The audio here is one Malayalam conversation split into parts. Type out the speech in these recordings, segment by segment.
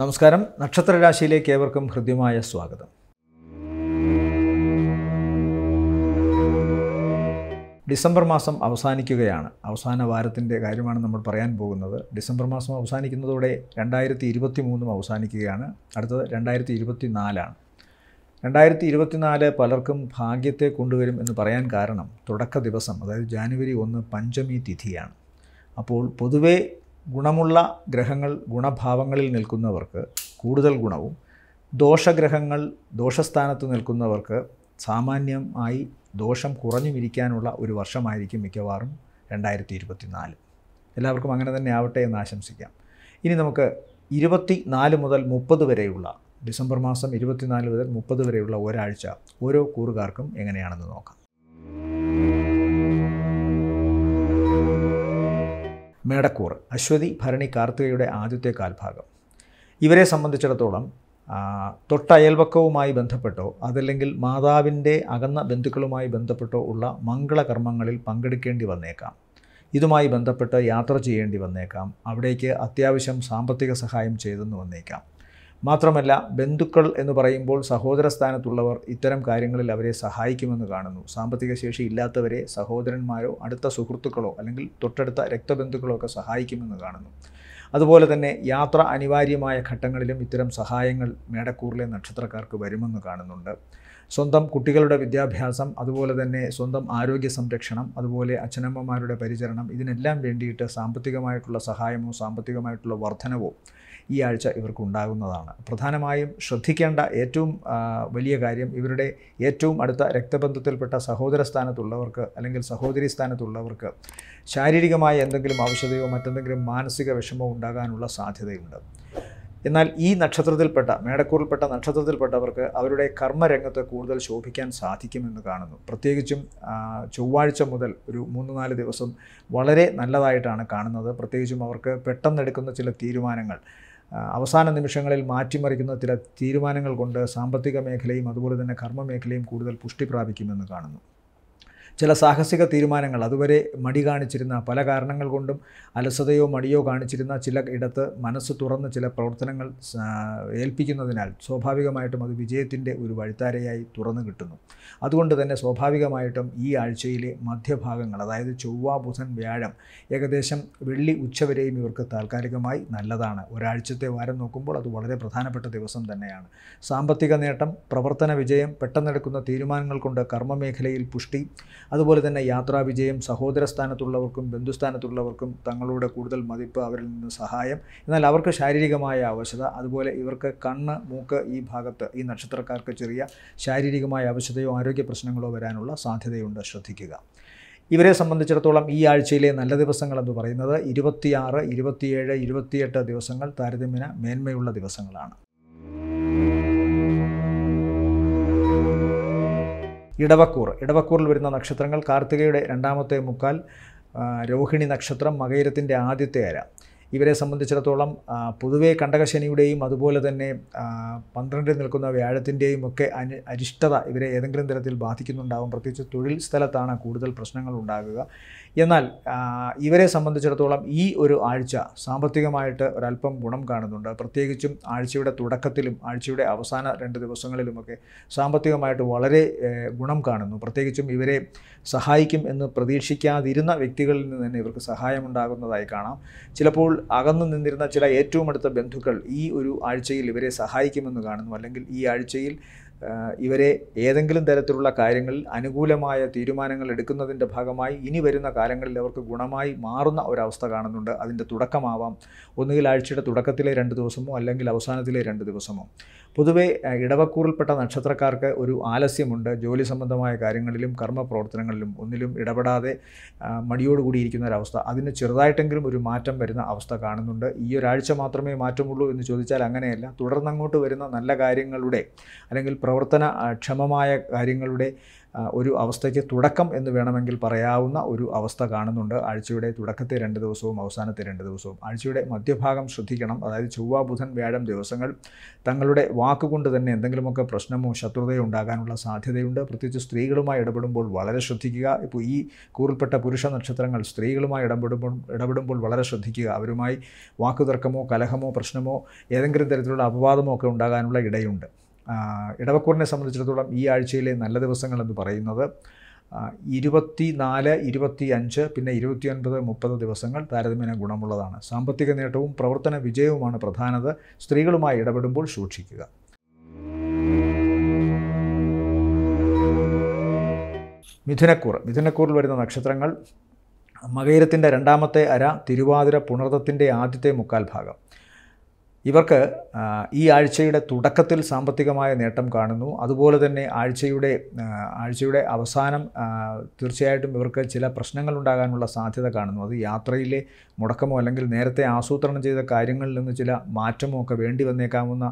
നമസ്കാരം നക്ഷത്രരാശിയിലേക്ക് ഏവർക്കും ഹൃദ്യമായ സ്വാഗതം ഡിസംബർ മാസം അവസാനിക്കുകയാണ് അവസാന വാരത്തിൻ്റെ കാര്യമാണ് നമ്മൾ പറയാൻ പോകുന്നത് ഡിസംബർ മാസം അവസാനിക്കുന്നതോടെ രണ്ടായിരത്തി ഇരുപത്തി മൂന്നും അവസാനിക്കുകയാണ് അടുത്തത് രണ്ടായിരത്തി ഇരുപത്തി നാലാണ് രണ്ടായിരത്തി ഇരുപത്തിനാല് പലർക്കും ഭാഗ്യത്തെ കൊണ്ടുവരും എന്ന് പറയാൻ കാരണം തുടക്ക ദിവസം അതായത് ജാനുവരി ഒന്ന് പഞ്ചമി തിഥിയാണ് അപ്പോൾ പൊതുവേ ഗുണമുള്ള ഗ്രഹങ്ങൾ ഗുണഭാവങ്ങളിൽ നിൽക്കുന്നവർക്ക് കൂടുതൽ ഗുണവും ദോഷഗ്രഹങ്ങൾ ദോഷസ്ഥാനത്ത് നിൽക്കുന്നവർക്ക് സാമാന്യമായി ദോഷം കുറഞ്ഞു ഇരിക്കാനുള്ള ഒരു വർഷമായിരിക്കും മിക്കവാറും രണ്ടായിരത്തി ഇരുപത്തി നാല് എല്ലാവർക്കും അങ്ങനെ തന്നെ ആവട്ടെ എന്ന് ആശംസിക്കാം ഇനി നമുക്ക് ഇരുപത്തി നാല് മുതൽ മുപ്പത് വരെയുള്ള ഡിസംബർ മാസം ഇരുപത്തിനാല് മുതൽ മുപ്പത് വരെയുള്ള ഒരാഴ്ച ഓരോ കൂറുകാർക്കും എങ്ങനെയാണെന്ന് നോക്കാം മേടക്കൂർ അശ്വതി ഭരണി കാർത്തികയുടെ ആദ്യത്തെ കാൽഭാഗം ഇവരെ സംബന്ധിച്ചിടത്തോളം തൊട്ടയൽവക്കവുമായി ബന്ധപ്പെട്ടോ അതല്ലെങ്കിൽ മാതാവിൻ്റെ അകന്ന ബന്ധുക്കളുമായി ബന്ധപ്പെട്ടോ ഉള്ള മംഗളകർമ്മങ്ങളിൽ പങ്കെടുക്കേണ്ടി വന്നേക്കാം ഇതുമായി ബന്ധപ്പെട്ട് യാത്ര ചെയ്യേണ്ടി വന്നേക്കാം അവിടേക്ക് അത്യാവശ്യം സാമ്പത്തിക സഹായം ചെയ്തെന്ന് വന്നേക്കാം മാത്രമല്ല ബന്ധുക്കൾ എന്ന് പറയുമ്പോൾ സഹോദര സ്ഥാനത്തുള്ളവർ ഇത്തരം കാര്യങ്ങളിൽ അവരെ സഹായിക്കുമെന്ന് കാണുന്നു സാമ്പത്തിക ശേഷി ഇല്ലാത്തവരെ സഹോദരന്മാരോ അടുത്ത സുഹൃത്തുക്കളോ അല്ലെങ്കിൽ തൊട്ടടുത്ത രക്തബന്ധുക്കളോ ഒക്കെ സഹായിക്കുമെന്ന് കാണുന്നു അതുപോലെ തന്നെ യാത്ര അനിവാര്യമായ ഘട്ടങ്ങളിലും ഇത്തരം സഹായങ്ങൾ മേടക്കൂറിലെ നക്ഷത്രക്കാർക്ക് വരുമെന്ന് കാണുന്നുണ്ട് സ്വന്തം കുട്ടികളുടെ വിദ്യാഭ്യാസം അതുപോലെ തന്നെ സ്വന്തം ആരോഗ്യ സംരക്ഷണം അതുപോലെ അച്ഛനമ്മമാരുടെ പരിചരണം ഇതിനെല്ലാം വേണ്ടിയിട്ട് സാമ്പത്തികമായിട്ടുള്ള സഹായമോ സാമ്പത്തികമായിട്ടുള്ള വർധനവോ ഈ ആഴ്ച ഇവർക്ക് ഉണ്ടാകുന്നതാണ് പ്രധാനമായും ശ്രദ്ധിക്കേണ്ട ഏറ്റവും വലിയ കാര്യം ഇവരുടെ ഏറ്റവും അടുത്ത രക്തബന്ധത്തിൽപ്പെട്ട സഹോദര സ്ഥാനത്തുള്ളവർക്ക് അല്ലെങ്കിൽ സഹോദരി സ്ഥാനത്തുള്ളവർക്ക് ശാരീരികമായ എന്തെങ്കിലും ഔഷധയോ മറ്റെന്തെങ്കിലും മാനസിക വിഷമോ ഉണ്ടാകാനുള്ള സാധ്യതയുണ്ട് എന്നാൽ ഈ നക്ഷത്രത്തിൽപ്പെട്ട മേടക്കൂറിൽപ്പെട്ട നക്ഷത്രത്തിൽപ്പെട്ടവർക്ക് അവരുടെ കർമ്മരംഗത്ത് കൂടുതൽ ശോഭിക്കാൻ സാധിക്കുമെന്ന് കാണുന്നു പ്രത്യേകിച്ചും ചൊവ്വാഴ്ച മുതൽ ഒരു മൂന്ന് നാല് ദിവസം വളരെ നല്ലതായിട്ടാണ് കാണുന്നത് പ്രത്യേകിച്ചും അവർക്ക് പെട്ടെന്നെടുക്കുന്ന ചില തീരുമാനങ്ങൾ അവസാന നിമിഷങ്ങളിൽ മാറ്റിമറിക്കുന്ന ചില തീരുമാനങ്ങൾ കൊണ്ട് സാമ്പത്തിക മേഖലയും അതുപോലെ തന്നെ കർമ്മ മേഖലയും കൂടുതൽ പുഷ്ടി പ്രാപിക്കുമെന്ന് കാണുന്നു ചില സാഹസിക തീരുമാനങ്ങൾ അതുവരെ മടി കാണിച്ചിരുന്ന പല കാരണങ്ങൾ കൊണ്ടും അലസതയോ മടിയോ കാണിച്ചിരുന്ന ചില ഇടത്ത് മനസ്സ് തുറന്ന് ചില പ്രവർത്തനങ്ങൾ ഏൽപ്പിക്കുന്നതിനാൽ സ്വാഭാവികമായിട്ടും അത് വിജയത്തിൻ്റെ ഒരു വഴിത്താരയായി തുറന്നു കിട്ടുന്നു അതുകൊണ്ട് തന്നെ സ്വാഭാവികമായിട്ടും ഈ ആഴ്ചയിലെ മധ്യഭാഗങ്ങൾ അതായത് ചൊവ്വ ബുധൻ വ്യാഴം ഏകദേശം വെള്ളി ഉച്ചവരെയും ഇവർക്ക് താൽക്കാലികമായി നല്ലതാണ് ഒരാഴ്ചത്തെ വാരം നോക്കുമ്പോൾ അത് വളരെ പ്രധാനപ്പെട്ട ദിവസം തന്നെയാണ് സാമ്പത്തിക നേട്ടം പ്രവർത്തന വിജയം പെട്ടെന്നെടുക്കുന്ന തീരുമാനങ്ങൾ കൊണ്ട് കർമ്മമേഖലയിൽ പുഷ്ടി അതുപോലെ തന്നെ യാത്രാവിജയം സഹോദര സ്ഥാനത്തുള്ളവർക്കും ബന്ധുസ്ഥാനത്തുള്ളവർക്കും തങ്ങളുടെ കൂടുതൽ മതിപ്പ് അവരിൽ നിന്ന് സഹായം എന്നാൽ അവർക്ക് ശാരീരികമായ അവശത അതുപോലെ ഇവർക്ക് കണ്ണ് മൂക്ക് ഈ ഭാഗത്ത് ഈ നക്ഷത്രക്കാർക്ക് ചെറിയ ശാരീരികമായ അവശതയോ ആരോഗ്യ പ്രശ്നങ്ങളോ വരാനുള്ള സാധ്യതയുണ്ട് ശ്രദ്ധിക്കുക ഇവരെ സംബന്ധിച്ചിടത്തോളം ഈ ആഴ്ചയിലെ നല്ല ദിവസങ്ങൾ എന്ന് പറയുന്നത് ഇരുപത്തിയാറ് ഇരുപത്തിയേഴ് ഇരുപത്തിയെട്ട് ദിവസങ്ങൾ താരതമ്യേന മേന്മയുള്ള ദിവസങ്ങളാണ് ഇടവക്കൂർ ഇടവക്കൂറിൽ വരുന്ന നക്ഷത്രങ്ങൾ കാർത്തികയുടെ രണ്ടാമത്തെ മുക്കാൽ രോഹിണി നക്ഷത്രം മകയിരത്തിൻ്റെ ആദ്യത്തെ അര ഇവരെ സംബന്ധിച്ചിടത്തോളം പൊതുവെ കണ്ടകശനിയുടെയും അതുപോലെ തന്നെ പന്ത്രണ്ടിൽ നിൽക്കുന്ന വ്യാഴത്തിൻ്റെയും ഒക്കെ അനു അരിഷ്ടത ഇവരെ ഏതെങ്കിലും തരത്തിൽ ബാധിക്കുന്നുണ്ടാകും പ്രത്യേകിച്ച് തൊഴിൽ സ്ഥലത്താണ് കൂടുതൽ പ്രശ്നങ്ങൾ ഉണ്ടാകുക എന്നാൽ ഇവരെ സംബന്ധിച്ചിടത്തോളം ഈ ഒരു ആഴ്ച സാമ്പത്തികമായിട്ട് ഒരല്പം ഗുണം കാണുന്നുണ്ട് പ്രത്യേകിച്ചും ആഴ്ചയുടെ തുടക്കത്തിലും ആഴ്ചയുടെ അവസാന രണ്ട് ദിവസങ്ങളിലുമൊക്കെ സാമ്പത്തികമായിട്ട് വളരെ ഗുണം കാണുന്നു പ്രത്യേകിച്ചും ഇവരെ സഹായിക്കും എന്ന് പ്രതീക്ഷിക്കാതിരുന്ന വ്യക്തികളിൽ നിന്ന് തന്നെ ഇവർക്ക് സഹായമുണ്ടാകുന്നതായി കാണാം ചിലപ്പോൾ അകന്നു നിന്നിരുന്ന ചില ഏറ്റവും അടുത്ത ബന്ധുക്കൾ ഈ ഒരു ആഴ്ചയിൽ ഇവരെ സഹായിക്കുമെന്ന് കാണുന്നു അല്ലെങ്കിൽ ഈ ആഴ്ചയിൽ ഇവരെ ഏതെങ്കിലും തരത്തിലുള്ള കാര്യങ്ങളിൽ അനുകൂലമായ തീരുമാനങ്ങൾ എടുക്കുന്നതിൻ്റെ ഭാഗമായി ഇനി വരുന്ന കാലങ്ങളിൽ അവർക്ക് ഗുണമായി മാറുന്ന ഒരവസ്ഥ കാണുന്നുണ്ട് അതിൻ്റെ തുടക്കമാവാം ഒന്നുകിൽ ആഴ്ചയുടെ തുടക്കത്തിലെ രണ്ട് ദിവസമോ അല്ലെങ്കിൽ അവസാനത്തിലെ രണ്ട് ദിവസമോ പൊതുവെ ഇടവക്കൂറിൽപ്പെട്ട നക്ഷത്രക്കാർക്ക് ഒരു ആലസ്യമുണ്ട് ജോലി സംബന്ധമായ കാര്യങ്ങളിലും കർമ്മ പ്രവർത്തനങ്ങളിലും ഒന്നിലും ഇടപെടാതെ മടിയോടുകൂടിയിരിക്കുന്ന ഒരവസ്ഥ അതിന് ചെറുതായിട്ടെങ്കിലും ഒരു മാറ്റം വരുന്ന അവസ്ഥ കാണുന്നുണ്ട് ഈ ഒരാഴ്ച മാത്രമേ മാറ്റമുള്ളൂ എന്ന് ചോദിച്ചാൽ അങ്ങനെയല്ല തുടർന്നങ്ങോട്ട് വരുന്ന നല്ല കാര്യങ്ങളുടെ അല്ലെങ്കിൽ പ്രവർത്തന ക്ഷമമായ കാര്യങ്ങളുടെ ഒരു അവസ്ഥയ്ക്ക് തുടക്കം എന്ന് വേണമെങ്കിൽ പറയാവുന്ന ഒരു അവസ്ഥ കാണുന്നുണ്ട് ആഴ്ചയുടെ തുടക്കത്തെ രണ്ട് ദിവസവും അവസാനത്തെ രണ്ട് ദിവസവും ആഴ്ചയുടെ മധ്യഭാഗം ശ്രദ്ധിക്കണം അതായത് ചൊവ്വ ബുധൻ വ്യാഴം ദിവസങ്ങൾ തങ്ങളുടെ വാക്കുകൊണ്ട് തന്നെ എന്തെങ്കിലുമൊക്കെ പ്രശ്നമോ ശത്രുതയോ ഉണ്ടാകാനുള്ള സാധ്യതയുണ്ട് പ്രത്യേകിച്ച് സ്ത്രീകളുമായി ഇടപെടുമ്പോൾ വളരെ ശ്രദ്ധിക്കുക ഇപ്പോൾ ഈ കൂറിൽപ്പെട്ട പുരുഷ നക്ഷത്രങ്ങൾ സ്ത്രീകളുമായി ഇടപെടുമ്പോൾ ഇടപെടുമ്പോൾ വളരെ ശ്രദ്ധിക്കുക അവരുമായി വാക്കുതർക്കമോ കലഹമോ പ്രശ്നമോ ഏതെങ്കിലും തരത്തിലുള്ള അപവാദമോ ഒക്കെ ഉണ്ടാകാനുള്ള ഇടയുണ്ട് ഇടവക്കൂറിനെ സംബന്ധിച്ചിടത്തോളം ഈ ആഴ്ചയിലെ നല്ല എന്ന് പറയുന്നത് ഇരുപത്തി നാല് ഇരുപത്തി അഞ്ച് പിന്നെ ഒൻപത് മുപ്പത് ദിവസങ്ങൾ താരതമ്യേന ഗുണമുള്ളതാണ് സാമ്പത്തിക നേട്ടവും പ്രവർത്തന വിജയവുമാണ് പ്രധാനത സ്ത്രീകളുമായി ഇടപെടുമ്പോൾ സൂക്ഷിക്കുക മിഥുനക്കൂർ മിഥുനക്കൂറിൽ വരുന്ന നക്ഷത്രങ്ങൾ മകയിരത്തിൻ്റെ രണ്ടാമത്തെ അര തിരുവാതിര പുണർത്തത്തിൻ്റെ ആദ്യത്തെ മുക്കാൽ ഭാഗം ഇവർക്ക് ഈ ആഴ്ചയുടെ തുടക്കത്തിൽ സാമ്പത്തികമായ നേട്ടം കാണുന്നു അതുപോലെ തന്നെ ആഴ്ചയുടെ ആഴ്ചയുടെ അവസാനം തീർച്ചയായിട്ടും ഇവർക്ക് ചില പ്രശ്നങ്ങൾ ഉണ്ടാകാനുള്ള സാധ്യത കാണുന്നു അത് യാത്രയിലെ മുടക്കമോ അല്ലെങ്കിൽ നേരത്തെ ആസൂത്രണം ചെയ്ത കാര്യങ്ങളിൽ നിന്ന് ചില മാറ്റമോ ഒക്കെ വേണ്ടി വന്നേക്കാവുന്ന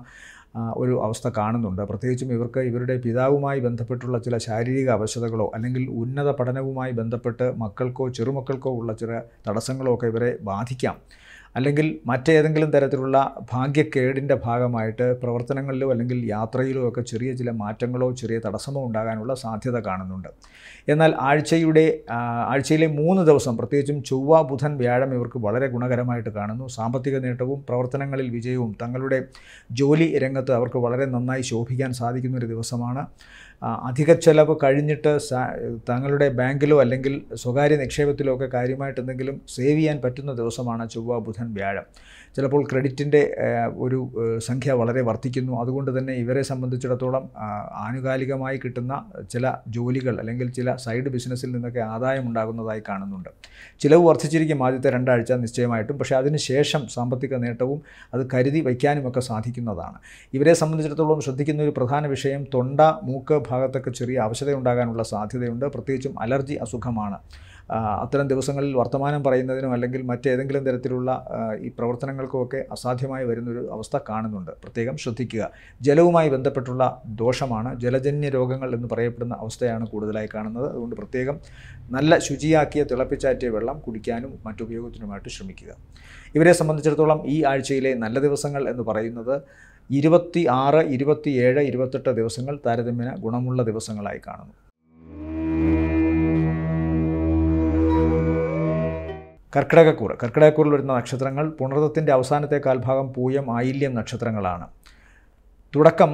ഒരു അവസ്ഥ കാണുന്നുണ്ട് പ്രത്യേകിച്ചും ഇവർക്ക് ഇവരുടെ പിതാവുമായി ബന്ധപ്പെട്ടുള്ള ചില ശാരീരിക അവശതകളോ അല്ലെങ്കിൽ ഉന്നത പഠനവുമായി ബന്ധപ്പെട്ട് മക്കൾക്കോ ചെറുമക്കൾക്കോ ഉള്ള ചില തടസ്സങ്ങളോ ഒക്കെ ഇവരെ ബാധിക്കാം അല്ലെങ്കിൽ മറ്റേതെങ്കിലും തരത്തിലുള്ള ഭാഗ്യക്കേടിൻ്റെ ഭാഗമായിട്ട് പ്രവർത്തനങ്ങളിലോ അല്ലെങ്കിൽ യാത്രയിലോ ഒക്കെ ചെറിയ ചില മാറ്റങ്ങളോ ചെറിയ തടസ്സമോ ഉണ്ടാകാനുള്ള സാധ്യത കാണുന്നുണ്ട് എന്നാൽ ആഴ്ചയുടെ ആഴ്ചയിലെ മൂന്ന് ദിവസം പ്രത്യേകിച്ചും ചൊവ്വ ബുധൻ വ്യാഴം ഇവർക്ക് വളരെ ഗുണകരമായിട്ട് കാണുന്നു സാമ്പത്തിക നേട്ടവും പ്രവർത്തനങ്ങളിൽ വിജയവും തങ്ങളുടെ ജോലി രംഗത്ത് അവർക്ക് വളരെ നന്നായി ശോഭിക്കാൻ സാധിക്കുന്ന ഒരു ദിവസമാണ് അധിക ചെലവ് കഴിഞ്ഞിട്ട് തങ്ങളുടെ ബാങ്കിലോ അല്ലെങ്കിൽ സ്വകാര്യ നിക്ഷേപത്തിലോ ഒക്കെ കാര്യമായിട്ട് എന്തെങ്കിലും സേവ് ചെയ്യാൻ പറ്റുന്ന ദിവസമാണ് ചൊവ്വ ബുധൻ വ്യാഴം ചിലപ്പോൾ ക്രെഡിറ്റിൻ്റെ ഒരു സംഖ്യ വളരെ വർദ്ധിക്കുന്നു അതുകൊണ്ട് തന്നെ ഇവരെ സംബന്ധിച്ചിടത്തോളം ആനുകാലികമായി കിട്ടുന്ന ചില ജോലികൾ അല്ലെങ്കിൽ ചില സൈഡ് ബിസിനസ്സിൽ നിന്നൊക്കെ ആദായം ഉണ്ടാകുന്നതായി കാണുന്നുണ്ട് ചിലവ് വർദ്ധിച്ചിരിക്കും ആദ്യത്തെ രണ്ടാഴ്ച നിശ്ചയമായിട്ടും പക്ഷേ അതിനുശേഷം സാമ്പത്തിക നേട്ടവും അത് കരുതി വയ്ക്കാനുമൊക്കെ സാധിക്കുന്നതാണ് ഇവരെ സംബന്ധിച്ചിടത്തോളം ശ്രദ്ധിക്കുന്ന ഒരു പ്രധാന വിഷയം തൊണ്ട മൂക്ക് ഭാഗത്തൊക്കെ ചെറിയ അവശതയുണ്ടാകാനുള്ള സാധ്യതയുണ്ട് പ്രത്യേകിച്ചും അലർജി അസുഖമാണ് അത്തരം ദിവസങ്ങളിൽ വർത്തമാനം പറയുന്നതിനോ അല്ലെങ്കിൽ മറ്റേതെങ്കിലും തരത്തിലുള്ള ഈ പ്രവർത്തനങ്ങൾക്കുമൊക്കെ അസാധ്യമായി വരുന്നൊരു അവസ്ഥ കാണുന്നുണ്ട് പ്രത്യേകം ശ്രദ്ധിക്കുക ജലവുമായി ബന്ധപ്പെട്ടുള്ള ദോഷമാണ് ജലജന്യ രോഗങ്ങൾ എന്ന് പറയപ്പെടുന്ന അവസ്ഥയാണ് കൂടുതലായി കാണുന്നത് അതുകൊണ്ട് പ്രത്യേകം നല്ല ശുചിയാക്കിയ തിളപ്പിച്ചാറ്റിയ വെള്ളം കുടിക്കാനും മറ്റുപയോഗത്തിനുമായിട്ട് ശ്രമിക്കുക ഇവരെ സംബന്ധിച്ചിടത്തോളം ഈ ആഴ്ചയിലെ നല്ല ദിവസങ്ങൾ എന്ന് പറയുന്നത് ഇരുപത്തി ആറ് ഏഴ് ഇരുപത്തെട്ട് ദിവസങ്ങൾ താരതമ്യേന ഗുണമുള്ള ദിവസങ്ങളായി കാണുന്നു കർക്കിടകക്കൂർ കർക്കിടകക്കൂറിൽ വരുന്ന നക്ഷത്രങ്ങൾ പുണർത്തത്തിൻ്റെ അവസാനത്തെ കാൽഭാഗം പൂയം ആയില്യം നക്ഷത്രങ്ങളാണ് തുടക്കം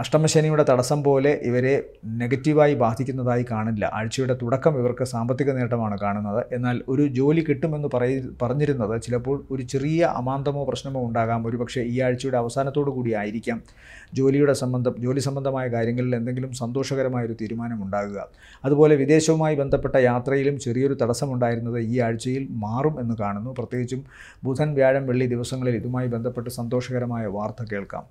അഷ്ടമശനിയുടെ തടസ്സം പോലെ ഇവരെ നെഗറ്റീവായി ബാധിക്കുന്നതായി കാണില്ല ആഴ്ചയുടെ തുടക്കം ഇവർക്ക് സാമ്പത്തിക നേട്ടമാണ് കാണുന്നത് എന്നാൽ ഒരു ജോലി കിട്ടുമെന്ന് പറയ പറഞ്ഞിരുന്നത് ചിലപ്പോൾ ഒരു ചെറിയ അമാന്തമോ പ്രശ്നമോ ഉണ്ടാകാം ഒരുപക്ഷെ ഈ ആഴ്ചയുടെ അവസാനത്തോടു കൂടി ആയിരിക്കാം ജോലിയുടെ സംബന്ധം ജോലി സംബന്ധമായ കാര്യങ്ങളിൽ എന്തെങ്കിലും സന്തോഷകരമായൊരു തീരുമാനം ഉണ്ടാകുക അതുപോലെ വിദേശവുമായി ബന്ധപ്പെട്ട യാത്രയിലും ചെറിയൊരു തടസ്സമുണ്ടായിരുന്നത് ഈ ആഴ്ചയിൽ മാറും എന്ന് കാണുന്നു പ്രത്യേകിച്ചും ബുധൻ വ്യാഴം വെള്ളി ദിവസങ്ങളിൽ ഇതുമായി ബന്ധപ്പെട്ട് സന്തോഷകരമായ വാർത്ത കേൾക്കാം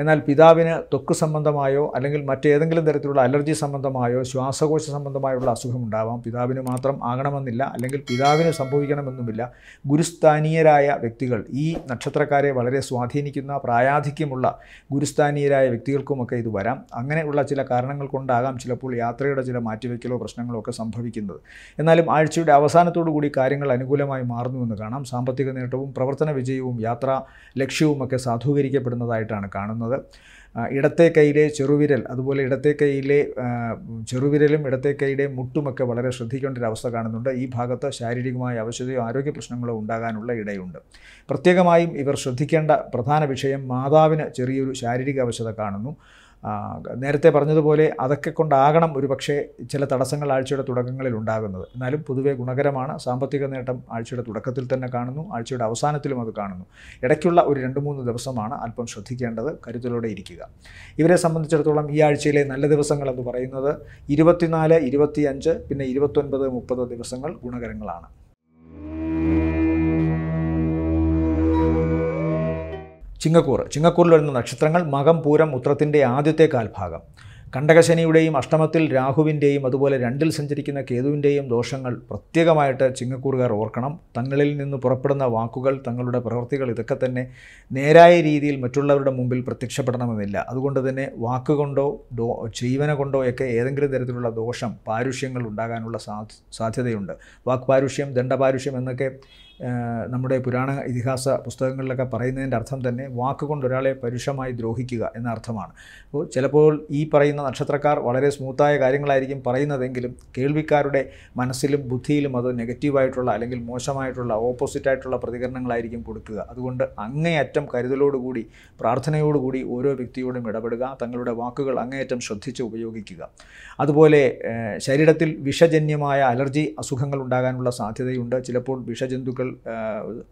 എന്നാൽ പിതാവിന് ത്വക്ക് സംബന്ധമായോ അല്ലെങ്കിൽ മറ്റേതെങ്കിലും തരത്തിലുള്ള അലർജി സംബന്ധമായോ ശ്വാസകോശ സംബന്ധമായുള്ള അസുഖമുണ്ടാവാം പിതാവിന് മാത്രം ആകണമെന്നില്ല അല്ലെങ്കിൽ പിതാവിന് സംഭവിക്കണമെന്നുമില്ല ഗുരുസ്ഥാനീയരായ വ്യക്തികൾ ഈ നക്ഷത്രക്കാരെ വളരെ സ്വാധീനിക്കുന്ന പ്രായാധിക്യമുള്ള ഗുരുസ്ഥാനീയരായ വ്യക്തികൾക്കുമൊക്കെ ഇത് വരാം അങ്ങനെയുള്ള ചില കാരണങ്ങൾ കൊണ്ടാകാം ചിലപ്പോൾ യാത്രയുടെ ചില മാറ്റിവെക്കലോ പ്രശ്നങ്ങളോ ഒക്കെ സംഭവിക്കുന്നത് എന്നാലും ആഴ്ചയുടെ അവസാനത്തോടു കൂടി കാര്യങ്ങൾ അനുകൂലമായി മാറുന്നുവെന്ന് കാണാം സാമ്പത്തിക നേട്ടവും പ്രവർത്തന വിജയവും യാത്രാ ഒക്കെ സാധൂകരിക്കപ്പെടുന്നതായിട്ടാണ് കാണുന്നത് നടക്കുന്നത് ഇടത്തെ കൈയിലെ ചെറുവിരൽ അതുപോലെ ഇടത്തെ കൈയിലെ ചെറുവിരലും ഇടത്തെ കൈയുടെ മുട്ടുമൊക്കെ വളരെ ശ്രദ്ധിക്കേണ്ട ഒരു അവസ്ഥ കാണുന്നുണ്ട് ഈ ഭാഗത്ത് ശാരീരികമായ അവശതയോ ആരോഗ്യ പ്രശ്നങ്ങളോ ഉണ്ടാകാനുള്ള ഇടയുണ്ട് പ്രത്യേകമായും ഇവർ ശ്രദ്ധിക്കേണ്ട പ്രധാന വിഷയം മാതാവിന് ചെറിയൊരു ശാരീരിക അവശത കാണുന്നു നേരത്തെ പറഞ്ഞതുപോലെ അതൊക്കെ കൊണ്ടാകണം ഒരു പക്ഷേ ചില തടസ്സങ്ങൾ ആഴ്ചയുടെ തുടക്കങ്ങളിൽ ഉണ്ടാകുന്നത് എന്നാലും പൊതുവെ ഗുണകരമാണ് സാമ്പത്തിക നേട്ടം ആഴ്ചയുടെ തുടക്കത്തിൽ തന്നെ കാണുന്നു ആഴ്ചയുടെ അവസാനത്തിലും അത് കാണുന്നു ഇടയ്ക്കുള്ള ഒരു രണ്ട് മൂന്ന് ദിവസമാണ് അല്പം ശ്രദ്ധിക്കേണ്ടത് കരുതലോടെ ഇരിക്കുക ഇവരെ സംബന്ധിച്ചിടത്തോളം ഈ ആഴ്ചയിലെ നല്ല ദിവസങ്ങൾ എന്ന് പറയുന്നത് ഇരുപത്തിനാല് ഇരുപത്തിയഞ്ച് പിന്നെ ഇരുപത്തൊൻപത് മുപ്പത് ദിവസങ്ങൾ ഗുണകരങ്ങളാണ് ചിങ്ങക്കൂർ ചിങ്ങക്കൂറിൽ വരുന്ന നക്ഷത്രങ്ങൾ മകം പൂരം ഉത്രത്തിൻ്റെ ആദ്യത്തെ കാൽഭാഗം കണ്ടകശനിയുടെയും അഷ്ടമത്തിൽ രാഹുവിൻ്റെയും അതുപോലെ രണ്ടിൽ സഞ്ചരിക്കുന്ന കേതുവിൻ്റെയും ദോഷങ്ങൾ പ്രത്യേകമായിട്ട് ചിങ്ങക്കൂറുകാർ ഓർക്കണം തങ്ങളിൽ നിന്ന് പുറപ്പെടുന്ന വാക്കുകൾ തങ്ങളുടെ പ്രവൃത്തികൾ ഇതൊക്കെ തന്നെ നേരായ രീതിയിൽ മറ്റുള്ളവരുടെ മുമ്പിൽ പ്രത്യക്ഷപ്പെടണമെന്നില്ല അതുകൊണ്ട് തന്നെ വാക്കുകൊണ്ടോ ദോ ജീവന കൊണ്ടോ ഒക്കെ ഏതെങ്കിലും തരത്തിലുള്ള ദോഷം പാരുഷ്യങ്ങൾ ഉണ്ടാകാനുള്ള സാധ്യതയുണ്ട് വാക്പാരുഷ്യം ദണ്ഡപാരുഷ്യം എന്നൊക്കെ നമ്മുടെ പുരാണ ഇതിഹാസ പുസ്തകങ്ങളിലൊക്കെ പറയുന്നതിൻ്റെ അർത്ഥം തന്നെ വാക്കുകൊണ്ട് ഒരാളെ പരുഷമായി ദ്രോഹിക്കുക എന്ന അർത്ഥമാണ് അപ്പോൾ ചിലപ്പോൾ ഈ പറയുന്ന നക്ഷത്രക്കാർ വളരെ സ്മൂത്തായ കാര്യങ്ങളായിരിക്കും പറയുന്നതെങ്കിലും കേൾവിക്കാരുടെ മനസ്സിലും ബുദ്ധിയിലും അത് നെഗറ്റീവായിട്ടുള്ള അല്ലെങ്കിൽ മോശമായിട്ടുള്ള ഓപ്പോസിറ്റായിട്ടുള്ള പ്രതികരണങ്ങളായിരിക്കും കൊടുക്കുക അതുകൊണ്ട് അങ്ങേയറ്റം കരുതലോടുകൂടി പ്രാർത്ഥനയോടുകൂടി ഓരോ വ്യക്തിയോടും ഇടപെടുക തങ്ങളുടെ വാക്കുകൾ അങ്ങേയറ്റം ശ്രദ്ധിച്ച് ഉപയോഗിക്കുക അതുപോലെ ശരീരത്തിൽ വിഷജന്യമായ അലർജി അസുഖങ്ങൾ ഉണ്ടാകാനുള്ള സാധ്യതയുണ്ട് ചിലപ്പോൾ വിഷജന്തുക്കൾ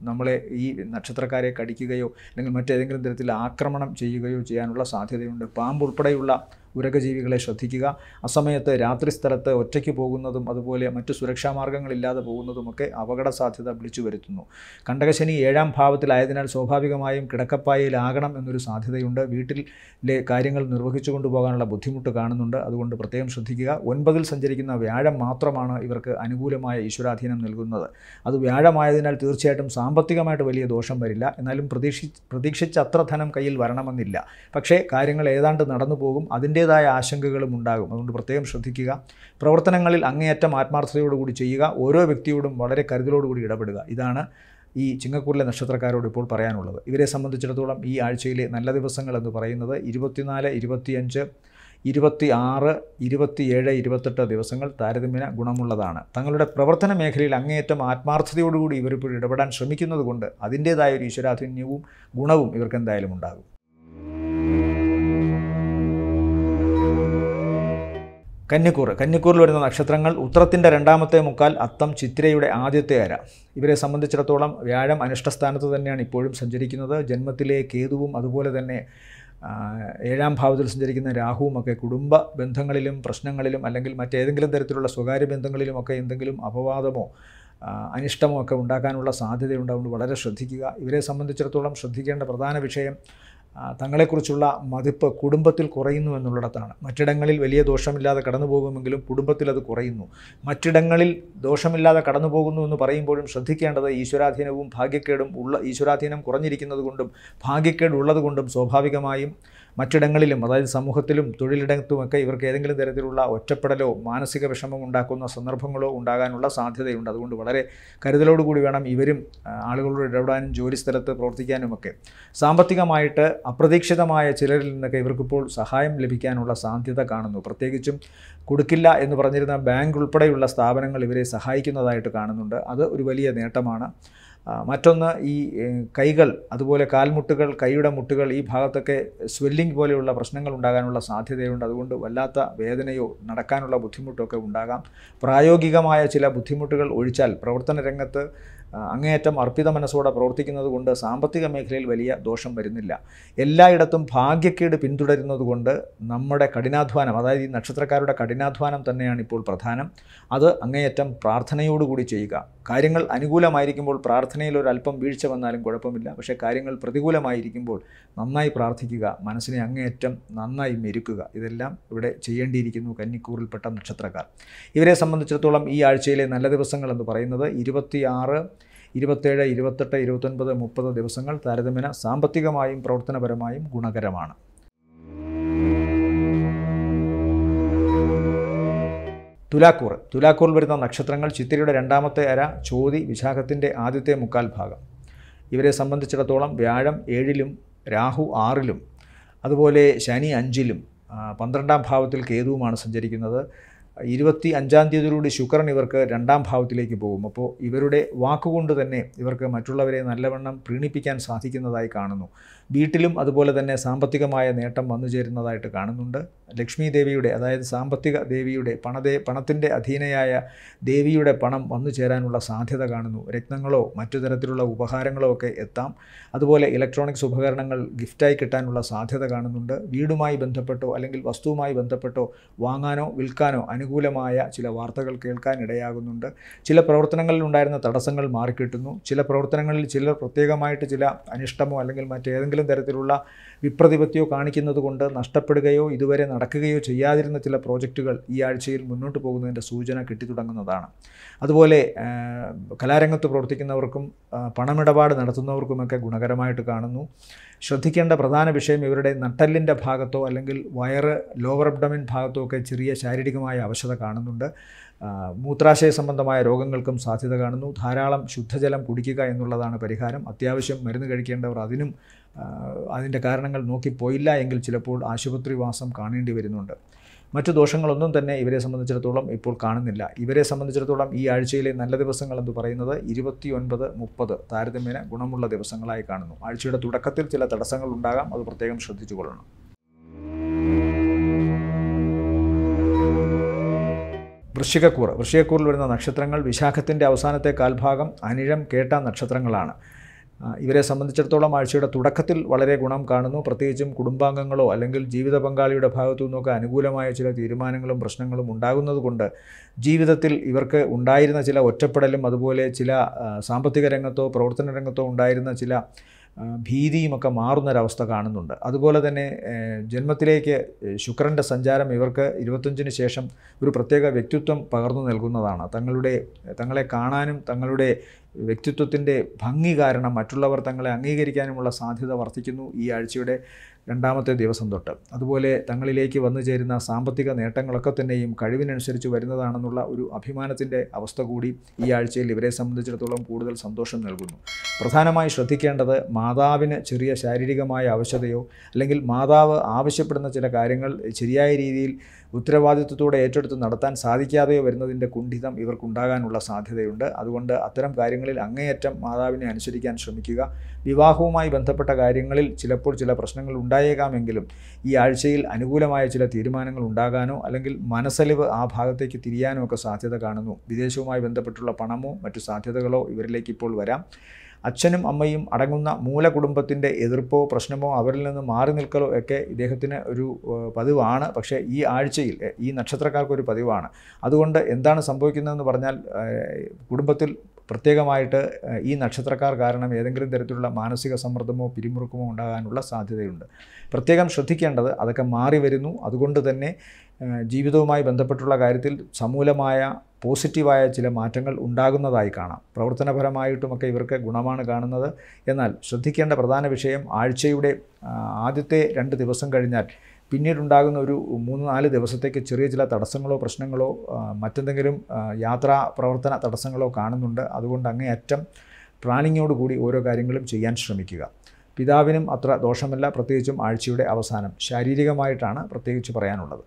നമ്മളെ ഈ നക്ഷത്രക്കാരെ കടിക്കുകയോ അല്ലെങ്കിൽ മറ്റേതെങ്കിലും തരത്തിൽ ആക്രമണം ചെയ്യുകയോ ചെയ്യാനുള്ള സാധ്യതയുണ്ട് പാമ്പ് ഉൾപ്പെടെയുള്ള ഉരകജീവികളെ ശ്രദ്ധിക്കുക സമയത്ത് രാത്രി സ്ഥലത്ത് ഒറ്റയ്ക്ക് പോകുന്നതും അതുപോലെ മറ്റു സുരക്ഷാ മാർഗങ്ങളില്ലാതെ പോകുന്നതുമൊക്കെ അപകട സാധ്യത വിളിച്ചു വരുത്തുന്നു കണ്ടകശനി ഏഴാം ഭാവത്തിലായതിനാൽ സ്വാഭാവികമായും കിടക്കപ്പായയിലാകണം എന്നൊരു സാധ്യതയുണ്ട് വീട്ടിലെ കാര്യങ്ങൾ നിർവഹിച്ചു കൊണ്ടുപോകാനുള്ള ബുദ്ധിമുട്ട് കാണുന്നുണ്ട് അതുകൊണ്ട് പ്രത്യേകം ശ്രദ്ധിക്കുക ഒൻപതിൽ സഞ്ചരിക്കുന്ന വ്യാഴം മാത്രമാണ് ഇവർക്ക് അനുകൂലമായ ഈശ്വരാധീനം നൽകുന്നത് അത് വ്യാഴമായതിനാൽ തീർച്ചയായിട്ടും സാമ്പത്തികമായിട്ട് വലിയ ദോഷം വരില്ല എന്നാലും പ്രതീക്ഷി പ്രതീക്ഷിച്ച അത്ര ധനം കയ്യിൽ വരണമെന്നില്ല പക്ഷേ കാര്യങ്ങൾ ഏതാണ്ട് നടന്നു പോകും അതിൻ്റെ അതിൻ്റേതായ ആശങ്കകളും ഉണ്ടാകും അതുകൊണ്ട് പ്രത്യേകം ശ്രദ്ധിക്കുക പ്രവർത്തനങ്ങളിൽ അങ്ങേയറ്റം ആത്മാർത്ഥതയോടുകൂടി ചെയ്യുക ഓരോ വ്യക്തിയോടും വളരെ കരുതലോടുകൂടി ഇടപെടുക ഇതാണ് ഈ ചിങ്ങക്കൂറിലെ നക്ഷത്രക്കാരോട് ഇപ്പോൾ പറയാനുള്ളത് ഇവരെ സംബന്ധിച്ചിടത്തോളം ഈ ആഴ്ചയിലെ നല്ല ദിവസങ്ങൾ എന്ന് പറയുന്നത് ഇരുപത്തിനാല് ഇരുപത്തിയഞ്ച് ഇരുപത്തി ആറ് ഇരുപത്തിയേഴ് ഇരുപത്തെട്ട് ദിവസങ്ങൾ താരതമ്യേന ഗുണമുള്ളതാണ് തങ്ങളുടെ പ്രവർത്തന മേഖലയിൽ അങ്ങേയറ്റം ആത്മാർത്ഥതയോടുകൂടി ഇവരിപ്പോൾ ഇടപെടാൻ ശ്രമിക്കുന്നത് കൊണ്ട് അതിൻ്റേതായ ഒരു ഈശ്വരാധീന്യവും ഗുണവും ഇവർക്ക് എന്തായാലും ഉണ്ടാകും കന്നിക്കൂർ കന്നിക്കൂറിൽ വരുന്ന നക്ഷത്രങ്ങൾ ഉത്രത്തിൻ്റെ രണ്ടാമത്തെ മുക്കാൽ അത്തം ചിത്രയുടെ ആദ്യത്തെ അര ഇവരെ സംബന്ധിച്ചിടത്തോളം വ്യാഴം അനിഷ്ടസ്ഥാനത്ത് തന്നെയാണ് ഇപ്പോഴും സഞ്ചരിക്കുന്നത് ജന്മത്തിലെ കേതുവും അതുപോലെ തന്നെ ഏഴാം ഭാവത്തിൽ സഞ്ചരിക്കുന്ന രാഹുവും ഒക്കെ കുടുംബ ബന്ധങ്ങളിലും പ്രശ്നങ്ങളിലും അല്ലെങ്കിൽ മറ്റേതെങ്കിലും തരത്തിലുള്ള സ്വകാര്യ ബന്ധങ്ങളിലുമൊക്കെ എന്തെങ്കിലും അപവാദമോ അനിഷ്ടമോ ഒക്കെ ഉണ്ടാക്കാനുള്ള സാധ്യത അതുകൊണ്ട് വളരെ ശ്രദ്ധിക്കുക ഇവരെ സംബന്ധിച്ചിടത്തോളം ശ്രദ്ധിക്കേണ്ട പ്രധാന വിഷയം തങ്ങളെക്കുറിച്ചുള്ള മതിപ്പ് കുടുംബത്തിൽ കുറയുന്നു എന്നുള്ളിടത്താണ് മറ്റിടങ്ങളിൽ വലിയ ദോഷമില്ലാതെ കടന്നു പോകുമെങ്കിലും കുടുംബത്തിൽ അത് കുറയുന്നു മറ്റിടങ്ങളിൽ ദോഷമില്ലാതെ കടന്നു പോകുന്നു എന്ന് പറയുമ്പോഴും ശ്രദ്ധിക്കേണ്ടത് ഈശ്വരാധീനവും ഭാഗ്യക്കേടും ഉള്ള ഈശ്വരാധീനം കുറഞ്ഞിരിക്കുന്നത് കൊണ്ടും ഭാഗ്യക്കേട് ഉള്ളതുകൊണ്ടും സ്വാഭാവികമായും മറ്റിടങ്ങളിലും അതായത് സമൂഹത്തിലും തൊഴിലിടത്തുമൊക്കെ ഇവർക്ക് ഏതെങ്കിലും തരത്തിലുള്ള ഒറ്റപ്പെടലോ മാനസിക വിഷമം ഉണ്ടാക്കുന്ന സന്ദർഭങ്ങളോ ഉണ്ടാകാനുള്ള സാധ്യതയുണ്ട് അതുകൊണ്ട് വളരെ കരുതലോടുകൂടി വേണം ഇവരും ആളുകളോട് ഇടപെടാനും ജോലി സ്ഥലത്ത് പ്രവർത്തിക്കാനുമൊക്കെ സാമ്പത്തികമായിട്ട് അപ്രതീക്ഷിതമായ ചിലരിൽ നിന്നൊക്കെ ഇവർക്കിപ്പോൾ സഹായം ലഭിക്കാനുള്ള സാധ്യത കാണുന്നു പ്രത്യേകിച്ചും കൊടുക്കില്ല എന്ന് പറഞ്ഞിരുന്ന ബാങ്ക് ഉൾപ്പെടെയുള്ള സ്ഥാപനങ്ങൾ ഇവരെ സഹായിക്കുന്നതായിട്ട് കാണുന്നുണ്ട് അത് ഒരു വലിയ നേട്ടമാണ് മറ്റൊന്ന് ഈ കൈകൾ അതുപോലെ കാൽമുട്ടുകൾ കൈയുടെ മുട്ടുകൾ ഈ ഭാഗത്തൊക്കെ സ്വെല്ലിംഗ് പോലെയുള്ള പ്രശ്നങ്ങൾ ഉണ്ടാകാനുള്ള സാധ്യതയുണ്ട് അതുകൊണ്ട് വല്ലാത്ത വേദനയോ നടക്കാനുള്ള ബുദ്ധിമുട്ടൊക്കെ ഉണ്ടാകാം പ്രായോഗികമായ ചില ബുദ്ധിമുട്ടുകൾ ഒഴിച്ചാൽ പ്രവർത്തന രംഗത്ത് അങ്ങേയറ്റം അർപ്പിത മനസ്സോടെ പ്രവർത്തിക്കുന്നത് കൊണ്ട് സാമ്പത്തിക മേഖലയിൽ വലിയ ദോഷം വരുന്നില്ല എല്ലായിടത്തും ഭാഗ്യക്കേട് പിന്തുടരുന്നത് കൊണ്ട് നമ്മുടെ കഠിനാധ്വാനം അതായത് ഈ നക്ഷത്രക്കാരുടെ കഠിനാധ്വാനം തന്നെയാണ് ഇപ്പോൾ പ്രധാനം അത് അങ്ങേയറ്റം പ്രാർത്ഥനയോടുകൂടി ചെയ്യുക കാര്യങ്ങൾ അനുകൂലമായിരിക്കുമ്പോൾ പ്രാർത്ഥനയിൽ ഒരു അല്പം വീഴ്ച വന്നാലും കുഴപ്പമില്ല പക്ഷേ കാര്യങ്ങൾ പ്രതികൂലമായിരിക്കുമ്പോൾ നന്നായി പ്രാർത്ഥിക്കുക മനസ്സിനെ അങ്ങേയറ്റം നന്നായി മെരുക്കുക ഇതെല്ലാം ഇവിടെ ചെയ്യേണ്ടിയിരിക്കുന്നു കന്നിക്കൂറിൽപ്പെട്ട നക്ഷത്രക്കാർ ഇവരെ സംബന്ധിച്ചിടത്തോളം ഈ ആഴ്ചയിലെ നല്ല ദിവസങ്ങൾ എന്ന് പറയുന്നത് ഇരുപത്തിയാറ് ഇരുപത്തേഴ് ഇരുപത്തെട്ട് ഇരുപത്തൊൻപത് മുപ്പത് ദിവസങ്ങൾ താരതമ്യേന സാമ്പത്തികമായും പ്രവർത്തനപരമായും ഗുണകരമാണ് തുലാക്കൂർ തുലാക്കൂറിൽ വരുന്ന നക്ഷത്രങ്ങൾ ചിത്തിരിയുടെ രണ്ടാമത്തെ അര ചോതി വിശാഖത്തിൻ്റെ ആദ്യത്തെ മുക്കാൽ ഭാഗം ഇവരെ സംബന്ധിച്ചിടത്തോളം വ്യാഴം ഏഴിലും രാഹു ആറിലും അതുപോലെ ശനി അഞ്ചിലും പന്ത്രണ്ടാം ഭാവത്തിൽ കേതുവുമാണ് സഞ്ചരിക്കുന്നത് ഇരുപത്തി അഞ്ചാം തീയതിയിലൂടെ ശുക്രൻ ഇവർക്ക് രണ്ടാം ഭാവത്തിലേക്ക് പോകും അപ്പോൾ ഇവരുടെ വാക്കുകൊണ്ട് തന്നെ ഇവർക്ക് മറ്റുള്ളവരെ നല്ലവണ്ണം പ്രീണിപ്പിക്കാൻ സാധിക്കുന്നതായി കാണുന്നു വീട്ടിലും അതുപോലെ തന്നെ സാമ്പത്തികമായ നേട്ടം വന്നു ചേരുന്നതായിട്ട് കാണുന്നുണ്ട് ലക്ഷ്മി ദേവിയുടെ അതായത് സാമ്പത്തിക ദേവിയുടെ പണദേ പണത്തിൻ്റെ അധീനയായ ദേവിയുടെ പണം വന്നു ചേരാനുള്ള സാധ്യത കാണുന്നു രത്നങ്ങളോ മറ്റു തരത്തിലുള്ള ഉപഹാരങ്ങളോ ഒക്കെ എത്താം അതുപോലെ ഇലക്ട്രോണിക്സ് ഉപകരണങ്ങൾ ഗിഫ്റ്റായി കിട്ടാനുള്ള സാധ്യത കാണുന്നുണ്ട് വീടുമായി ബന്ധപ്പെട്ടോ അല്ലെങ്കിൽ വസ്തുവുമായി ബന്ധപ്പെട്ടോ വാങ്ങാനോ വിൽക്കാനോ അനുകൂലമായ ചില വാർത്തകൾ കേൾക്കാൻ ചില പ്രവർത്തനങ്ങളിൽ ഉണ്ടായിരുന്ന തടസ്സങ്ങൾ മാറിക്കിട്ടുന്നു ചില പ്രവർത്തനങ്ങളിൽ ചില പ്രത്യേകമായിട്ട് ചില അനിഷ്ടമോ അല്ലെങ്കിൽ മറ്റേതെങ്കിലും ഏതെങ്കിലും തരത്തിലുള്ള വിപ്രതിപത്തിയോ കാണിക്കുന്നത് കൊണ്ട് നഷ്ടപ്പെടുകയോ ഇതുവരെ നടക്കുകയോ ചെയ്യാതിരുന്ന ചില പ്രോജക്റ്റുകൾ ഈ ആഴ്ചയിൽ മുന്നോട്ട് പോകുന്നതിൻ്റെ സൂചന കിട്ടിത്തുടങ്ങുന്നതാണ് അതുപോലെ കലാരംഗത്ത് പ്രവർത്തിക്കുന്നവർക്കും പണമിടപാട് നടത്തുന്നവർക്കുമൊക്കെ ഗുണകരമായിട്ട് കാണുന്നു ശ്രദ്ധിക്കേണ്ട പ്രധാന വിഷയം ഇവരുടെ നട്ടല്ലിൻ്റെ ഭാഗത്തോ അല്ലെങ്കിൽ വയറ് ലോവർ അബ്ഡമിൻ ഭാഗത്തോ ഒക്കെ ചെറിയ ശാരീരികമായ അവശത കാണുന്നുണ്ട് മൂത്രാശയ സംബന്ധമായ രോഗങ്ങൾക്കും സാധ്യത കാണുന്നു ധാരാളം ശുദ്ധജലം കുടിക്കുക എന്നുള്ളതാണ് പരിഹാരം അത്യാവശ്യം മരുന്ന് കഴിക്കേണ്ടവർ അതിനും അതിൻ്റെ കാരണങ്ങൾ നോക്കിപ്പോയില്ല എങ്കിൽ ചിലപ്പോൾ ആശുപത്രിവാസം കാണേണ്ടി വരുന്നുണ്ട് മറ്റു ദോഷങ്ങളൊന്നും തന്നെ ഇവരെ സംബന്ധിച്ചിടത്തോളം ഇപ്പോൾ കാണുന്നില്ല ഇവരെ സംബന്ധിച്ചിടത്തോളം ഈ ആഴ്ചയിലെ നല്ല ദിവസങ്ങൾ എന്ന് പറയുന്നത് ഇരുപത്തി ഒൻപത് മുപ്പത് താരതമ്യേന ഗുണമുള്ള ദിവസങ്ങളായി കാണുന്നു ആഴ്ചയുടെ തുടക്കത്തിൽ ചില തടസ്സങ്ങൾ ഉണ്ടാകാം അത് പ്രത്യേകം കൊള്ളണം വൃശ്ചികക്കൂർ വൃശ്ചികക്കൂറിൽ വരുന്ന നക്ഷത്രങ്ങൾ വിശാഖത്തിൻ്റെ അവസാനത്തെ കാൽഭാഗം അനിഴം കേട്ട നക്ഷത്രങ്ങളാണ് ഇവരെ സംബന്ധിച്ചിടത്തോളം ആഴ്ചയുടെ തുടക്കത്തിൽ വളരെ ഗുണം കാണുന്നു പ്രത്യേകിച്ചും കുടുംബാംഗങ്ങളോ അല്ലെങ്കിൽ ജീവിത പങ്കാളിയുടെ ഭാഗത്തു നിന്നൊക്കെ അനുകൂലമായ ചില തീരുമാനങ്ങളും പ്രശ്നങ്ങളും ഉണ്ടാകുന്നതുകൊണ്ട് ജീവിതത്തിൽ ഇവർക്ക് ഉണ്ടായിരുന്ന ചില ഒറ്റപ്പെടലും അതുപോലെ ചില സാമ്പത്തിക രംഗത്തോ പ്രവർത്തന രംഗത്തോ ഉണ്ടായിരുന്ന ചില ഭീതിയുമൊക്കെ മാറുന്നൊരവസ്ഥ കാണുന്നുണ്ട് അതുപോലെ തന്നെ ജന്മത്തിലേക്ക് ശുക്രൻ്റെ സഞ്ചാരം ഇവർക്ക് ഇരുപത്തഞ്ചിന് ശേഷം ഒരു പ്രത്യേക വ്യക്തിത്വം പകർന്നു നൽകുന്നതാണ് തങ്ങളുടെ തങ്ങളെ കാണാനും തങ്ങളുടെ വ്യക്തിത്വത്തിൻ്റെ ഭംഗി കാരണം മറ്റുള്ളവർ തങ്ങളെ അംഗീകരിക്കാനുമുള്ള സാധ്യത വർദ്ധിക്കുന്നു ഈ ആഴ്ചയുടെ രണ്ടാമത്തെ ദിവസം തൊട്ട് അതുപോലെ തങ്ങളിലേക്ക് വന്നു ചേരുന്ന സാമ്പത്തിക നേട്ടങ്ങളൊക്കെ തന്നെയും കഴിവിനനുസരിച്ച് വരുന്നതാണെന്നുള്ള ഒരു അഭിമാനത്തിൻ്റെ അവസ്ഥ കൂടി ഈ ആഴ്ചയിൽ ഇവരെ സംബന്ധിച്ചിടത്തോളം കൂടുതൽ സന്തോഷം നൽകുന്നു പ്രധാനമായി ശ്രദ്ധിക്കേണ്ടത് മാതാവിന് ചെറിയ ശാരീരികമായ ആവശ്യതയോ അല്ലെങ്കിൽ മാതാവ് ആവശ്യപ്പെടുന്ന ചില കാര്യങ്ങൾ ശരിയായ രീതിയിൽ ഉത്തരവാദിത്വത്തോടെ ഏറ്റെടുത്ത് നടത്താൻ സാധിക്കാതെയോ വരുന്നതിൻ്റെ കുണ്ഠിതം ഇവർക്കുണ്ടാകാനുള്ള സാധ്യതയുണ്ട് അതുകൊണ്ട് അത്തരം കാര്യങ്ങളിൽ അങ്ങേയറ്റം മാതാവിനെ അനുസരിക്കാൻ ശ്രമിക്കുക വിവാഹവുമായി ബന്ധപ്പെട്ട കാര്യങ്ങളിൽ ചിലപ്പോൾ ചില പ്രശ്നങ്ങൾ ഉണ്ടായേക്കാമെങ്കിലും ഈ ആഴ്ചയിൽ അനുകൂലമായ ചില തീരുമാനങ്ങൾ ഉണ്ടാകാനോ അല്ലെങ്കിൽ മനസ്സലിവ് ആ ഭാഗത്തേക്ക് തിരിയാനോ ഒക്കെ സാധ്യത കാണുന്നു വിദേശവുമായി ബന്ധപ്പെട്ടുള്ള പണമോ മറ്റു സാധ്യതകളോ ഇവരിലേക്ക് ഇപ്പോൾ വരാം അച്ഛനും അമ്മയും അടങ്ങുന്ന മൂല കുടുംബത്തിൻ്റെ എതിർപ്പോ പ്രശ്നമോ അവരിൽ നിന്ന് മാറി നിൽക്കലോ ഒക്കെ ഇദ്ദേഹത്തിന് ഒരു പതിവാണ് പക്ഷേ ഈ ആഴ്ചയിൽ ഈ നക്ഷത്രക്കാർക്കൊരു പതിവാണ് അതുകൊണ്ട് എന്താണ് സംഭവിക്കുന്നതെന്ന് പറഞ്ഞാൽ കുടുംബത്തിൽ പ്രത്യേകമായിട്ട് ഈ നക്ഷത്രക്കാർ കാരണം ഏതെങ്കിലും തരത്തിലുള്ള മാനസിക സമ്മർദ്ദമോ പിരിമുറുക്കമോ ഉണ്ടാകാനുള്ള സാധ്യതയുണ്ട് പ്രത്യേകം ശ്രദ്ധിക്കേണ്ടത് അതൊക്കെ മാറി വരുന്നു അതുകൊണ്ട് തന്നെ ജീവിതവുമായി ബന്ധപ്പെട്ടുള്ള കാര്യത്തിൽ സമൂലമായ പോസിറ്റീവായ ചില മാറ്റങ്ങൾ ഉണ്ടാകുന്നതായി കാണാം പ്രവർത്തനപരമായിട്ടുമൊക്കെ ഇവർക്ക് ഗുണമാണ് കാണുന്നത് എന്നാൽ ശ്രദ്ധിക്കേണ്ട പ്രധാന വിഷയം ആഴ്ചയുടെ ആദ്യത്തെ രണ്ട് ദിവസം കഴിഞ്ഞാൽ പിന്നീടുണ്ടാകുന്ന ഒരു മൂന്ന് നാല് ദിവസത്തേക്ക് ചെറിയ ചില തടസ്സങ്ങളോ പ്രശ്നങ്ങളോ മറ്റെന്തെങ്കിലും യാത്രാ പ്രവർത്തന തടസ്സങ്ങളോ കാണുന്നുണ്ട് അതുകൊണ്ട് അങ്ങേയറ്റം പ്ലാനിങ്ങോടുകൂടി ഓരോ കാര്യങ്ങളും ചെയ്യാൻ ശ്രമിക്കുക പിതാവിനും അത്ര ദോഷമല്ല പ്രത്യേകിച്ചും ആഴ്ചയുടെ അവസാനം ശാരീരികമായിട്ടാണ് പ്രത്യേകിച്ച് പറയാനുള്ളത്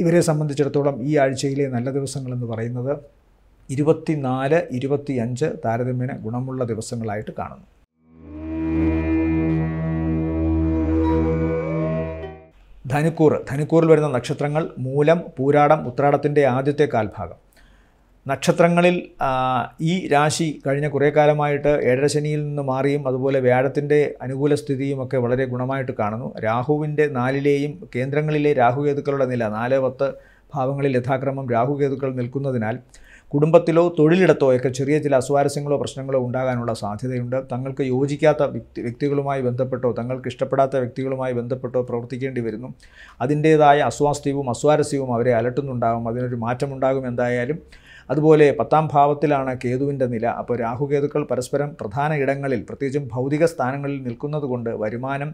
ഇവരെ സംബന്ധിച്ചിടത്തോളം ഈ ആഴ്ചയിലെ നല്ല ദിവസങ്ങളെന്ന് പറയുന്നത് ഇരുപത്തിനാല് ഇരുപത്തിയഞ്ച് താരതമ്യേന ഗുണമുള്ള ദിവസങ്ങളായിട്ട് കാണുന്നു ധനുക്കൂർ ധനുക്കൂറിൽ വരുന്ന നക്ഷത്രങ്ങൾ മൂലം പൂരാടം ഉത്രാടത്തിൻ്റെ ആദ്യത്തെ കാൽഭാഗം നക്ഷത്രങ്ങളിൽ ഈ രാശി കഴിഞ്ഞ കുറേ കാലമായിട്ട് ശനിയിൽ നിന്ന് മാറിയും അതുപോലെ വ്യാഴത്തിൻ്റെ അനുകൂല സ്ഥിതിയും ഒക്കെ വളരെ ഗുണമായിട്ട് കാണുന്നു രാഹുവിൻ്റെ നാലിലെയും കേന്ദ്രങ്ങളിലെ രാഹുകേതുക്കളുടെ നില നാല് പത്ത് ഭാവങ്ങളിൽ യഥാക്രമം രാഹുകേതുക്കൾ നിൽക്കുന്നതിനാൽ കുടുംബത്തിലോ തൊഴിലിടത്തോ ഒക്കെ ചെറിയ ചില അസ്വാരസ്യങ്ങളോ പ്രശ്നങ്ങളോ ഉണ്ടാകാനുള്ള സാധ്യതയുണ്ട് തങ്ങൾക്ക് യോജിക്കാത്ത വ്യക്തി വ്യക്തികളുമായി ബന്ധപ്പെട്ടോ തങ്ങൾക്ക് ഇഷ്ടപ്പെടാത്ത വ്യക്തികളുമായി ബന്ധപ്പെട്ടോ പ്രവർത്തിക്കേണ്ടി വരുന്നു അതിൻ്റേതായ അസ്വാസ്ഥ്യവും അസ്വാരസ്യവും അവരെ അലട്ടുന്നുണ്ടാകും അതിനൊരു മാറ്റമുണ്ടാകും എന്തായാലും അതുപോലെ പത്താം ഭാവത്തിലാണ് കേതുവിൻ്റെ നില അപ്പോൾ രാഹുകേതുക്കൾ പരസ്പരം പ്രധാന ഇടങ്ങളിൽ പ്രത്യേകിച്ചും ഭൗതിക സ്ഥാനങ്ങളിൽ നിൽക്കുന്നതുകൊണ്ട് വരുമാനം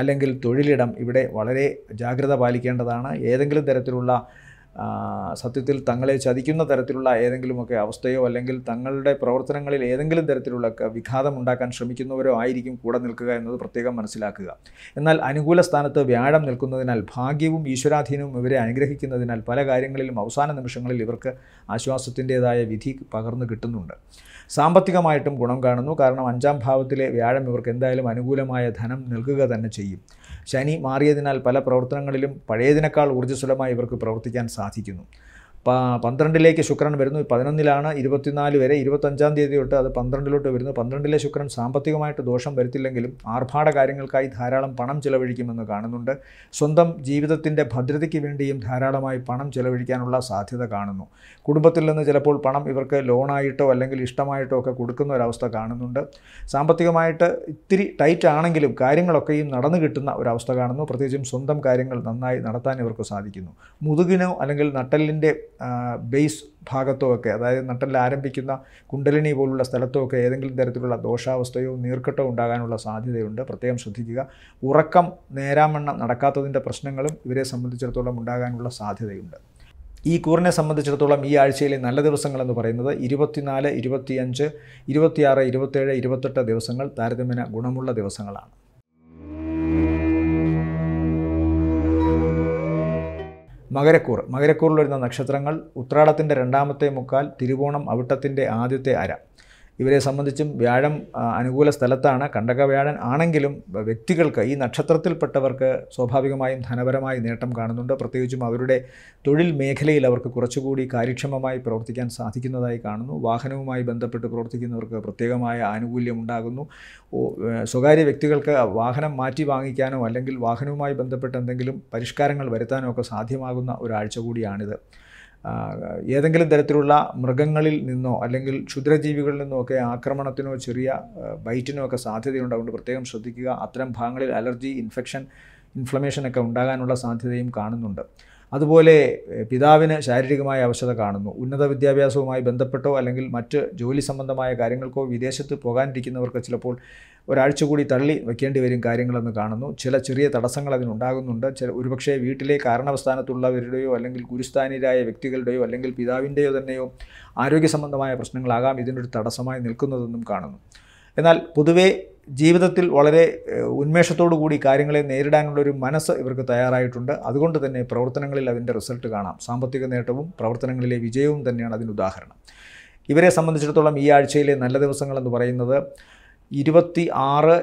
അല്ലെങ്കിൽ തൊഴിലിടം ഇവിടെ വളരെ ജാഗ്രത പാലിക്കേണ്ടതാണ് ഏതെങ്കിലും തരത്തിലുള്ള സത്യത്തിൽ തങ്ങളെ ചതിക്കുന്ന തരത്തിലുള്ള ഏതെങ്കിലുമൊക്കെ അവസ്ഥയോ അല്ലെങ്കിൽ തങ്ങളുടെ പ്രവർത്തനങ്ങളിൽ ഏതെങ്കിലും തരത്തിലുള്ള വിഘാതം ഉണ്ടാക്കാൻ ശ്രമിക്കുന്നവരോ ആയിരിക്കും കൂടെ നിൽക്കുക എന്നത് പ്രത്യേകം മനസ്സിലാക്കുക എന്നാൽ അനുകൂല സ്ഥാനത്ത് വ്യാഴം നിൽക്കുന്നതിനാൽ ഭാഗ്യവും ഈശ്വരാധീനവും ഇവരെ അനുഗ്രഹിക്കുന്നതിനാൽ പല കാര്യങ്ങളിലും അവസാന നിമിഷങ്ങളിൽ ഇവർക്ക് ആശ്വാസത്തിൻ്റെതായ വിധി പകർന്നു കിട്ടുന്നുണ്ട് സാമ്പത്തികമായിട്ടും ഗുണം കാണുന്നു കാരണം അഞ്ചാം ഭാവത്തിലെ വ്യാഴം ഇവർക്ക് എന്തായാലും അനുകൂലമായ ധനം നൽകുക തന്നെ ചെയ്യും ശനി മാറിയതിനാൽ പല പ്രവർത്തനങ്ങളിലും പഴയതിനേക്കാൾ ഊർജ്ജസ്വലമായി ഇവർക്ക് പ്രവർത്തിക്കാൻ സാധിക്കുന്നു പന്ത്രണ്ടിലേക്ക് ശുക്രൻ വരുന്നു പതിനൊന്നിലാണ് ഇരുപത്തിനാല് വരെ ഇരുപത്തഞ്ചാം തീയതി തൊട്ട് അത് പന്ത്രണ്ടിലോട്ട് വരുന്നു പന്ത്രണ്ടിലെ ശുക്രൻ സാമ്പത്തികമായിട്ട് ദോഷം വരുത്തില്ലെങ്കിലും ആർഭാട കാര്യങ്ങൾക്കായി ധാരാളം പണം ചിലവഴിക്കുമെന്ന് കാണുന്നുണ്ട് സ്വന്തം ജീവിതത്തിൻ്റെ ഭദ്രതയ്ക്ക് വേണ്ടിയും ധാരാളമായി പണം ചിലവഴിക്കാനുള്ള സാധ്യത കാണുന്നു കുടുംബത്തിൽ നിന്ന് ചിലപ്പോൾ പണം ഇവർക്ക് ലോണായിട്ടോ അല്ലെങ്കിൽ ഇഷ്ടമായിട്ടോ ഒക്കെ കൊടുക്കുന്ന ഒരവസ്ഥ കാണുന്നുണ്ട് സാമ്പത്തികമായിട്ട് ഇത്തിരി ടൈറ്റ് ആണെങ്കിലും കാര്യങ്ങളൊക്കെയും നടന്നു കിട്ടുന്ന ഒരവസ്ഥ കാണുന്നു പ്രത്യേകിച്ചും സ്വന്തം കാര്യങ്ങൾ നന്നായി നടത്താൻ ഇവർക്ക് സാധിക്കുന്നു മുതുകിനോ അല്ലെങ്കിൽ നട്ടലിൻ്റെ ബേസ് ഒക്കെ അതായത് നട്ടല്ല ആരംഭിക്കുന്ന കുണ്ടലിനി പോലുള്ള ഒക്കെ ഏതെങ്കിലും തരത്തിലുള്ള ദോഷാവസ്ഥയോ നീർക്കെട്ടോ ഉണ്ടാകാനുള്ള സാധ്യതയുണ്ട് പ്രത്യേകം ശ്രദ്ധിക്കുക ഉറക്കം നേരാമണ്ണം നടക്കാത്തതിൻ്റെ പ്രശ്നങ്ങളും ഇവരെ സംബന്ധിച്ചിടത്തോളം ഉണ്ടാകാനുള്ള സാധ്യതയുണ്ട് ഈ കൂറിനെ സംബന്ധിച്ചിടത്തോളം ഈ ആഴ്ചയിലെ നല്ല ദിവസങ്ങളെന്ന് പറയുന്നത് ഇരുപത്തിനാല് ഇരുപത്തിയഞ്ച് ഇരുപത്തിയാറ് ഇരുപത്തേഴ് ഇരുപത്തെട്ട് ദിവസങ്ങൾ താരതമ്യേന ഗുണമുള്ള ദിവസങ്ങളാണ് മകരക്കൂർ മകരക്കൂറിൽ വരുന്ന നക്ഷത്രങ്ങൾ ഉത്രാടത്തിൻ്റെ രണ്ടാമത്തെ മുക്കാൽ തിരുവോണം അവിട്ടത്തിൻ്റെ ആദ്യത്തെ അര ഇവരെ സംബന്ധിച്ചും വ്യാഴം അനുകൂല സ്ഥലത്താണ് കണ്ടക വ്യാഴൻ ആണെങ്കിലും വ്യക്തികൾക്ക് ഈ നക്ഷത്രത്തിൽപ്പെട്ടവർക്ക് സ്വാഭാവികമായും ധനപരമായ നേട്ടം കാണുന്നുണ്ട് പ്രത്യേകിച്ചും അവരുടെ തൊഴിൽ മേഖലയിൽ അവർക്ക് കുറച്ചുകൂടി കാര്യക്ഷമമായി പ്രവർത്തിക്കാൻ സാധിക്കുന്നതായി കാണുന്നു വാഹനവുമായി ബന്ധപ്പെട്ട് പ്രവർത്തിക്കുന്നവർക്ക് പ്രത്യേകമായ ആനുകൂല്യം ഉണ്ടാകുന്നു സ്വകാര്യ വ്യക്തികൾക്ക് വാഹനം മാറ്റി വാങ്ങിക്കാനോ അല്ലെങ്കിൽ വാഹനവുമായി ബന്ധപ്പെട്ട് എന്തെങ്കിലും പരിഷ്കാരങ്ങൾ വരുത്താനോ ഒക്കെ സാധ്യമാകുന്ന ഒരാഴ്ച കൂടിയാണിത് ഏതെങ്കിലും തരത്തിലുള്ള മൃഗങ്ങളിൽ നിന്നോ അല്ലെങ്കിൽ ക്ഷുദ്രജീവികളിൽ നിന്നോ ഒക്കെ ആക്രമണത്തിനോ ചെറിയ ബൈറ്റിനോ ഒക്കെ സാധ്യതയുണ്ട് അതുകൊണ്ട് പ്രത്യേകം ശ്രദ്ധിക്കുക അത്തരം ഭാഗങ്ങളിൽ അലർജി ഇൻഫെക്ഷൻ ഇൻഫ്ലമേഷൻ ഒക്കെ ഉണ്ടാകാനുള്ള സാധ്യതയും കാണുന്നുണ്ട് അതുപോലെ പിതാവിന് ശാരീരികമായ അവശത കാണുന്നു ഉന്നത വിദ്യാഭ്യാസവുമായി ബന്ധപ്പെട്ടോ അല്ലെങ്കിൽ മറ്റ് ജോലി സംബന്ധമായ കാര്യങ്ങൾക്കോ വിദേശത്ത് പോകാനിരിക്കുന്നവർക്ക് ചിലപ്പോൾ ഒരാഴ്ച കൂടി തള്ളി വയ്ക്കേണ്ടി വരും കാര്യങ്ങളെന്ന് കാണുന്നു ചില ചെറിയ തടസ്സങ്ങൾ അതിനുണ്ടാകുന്നുണ്ട് ചില ഒരുപക്ഷേ വീട്ടിലെ കാരണവസ്ഥാനത്തുള്ളവരുടെയോ അല്ലെങ്കിൽ ഗുരുസ്ഥാനിരായ വ്യക്തികളുടെയോ അല്ലെങ്കിൽ പിതാവിൻ്റെയോ തന്നെയോ ആരോഗ്യ സംബന്ധമായ പ്രശ്നങ്ങളാകാം ഇതിനൊരു തടസ്സമായി നിൽക്കുന്നതെന്നും കാണുന്നു എന്നാൽ പൊതുവെ ജീവിതത്തിൽ വളരെ ഉന്മേഷത്തോടു കൂടി കാര്യങ്ങളെ നേരിടാനുള്ള ഒരു മനസ്സ് ഇവർക്ക് തയ്യാറായിട്ടുണ്ട് അതുകൊണ്ട് തന്നെ പ്രവർത്തനങ്ങളിൽ അതിൻ്റെ റിസൾട്ട് കാണാം സാമ്പത്തിക നേട്ടവും പ്രവർത്തനങ്ങളിലെ വിജയവും തന്നെയാണ് അതിന് ഉദാഹരണം ഇവരെ സംബന്ധിച്ചിടത്തോളം ഈ ആഴ്ചയിലെ നല്ല ദിവസങ്ങളെന്ന് പറയുന്നത് ഇരുപത്തി ആറ്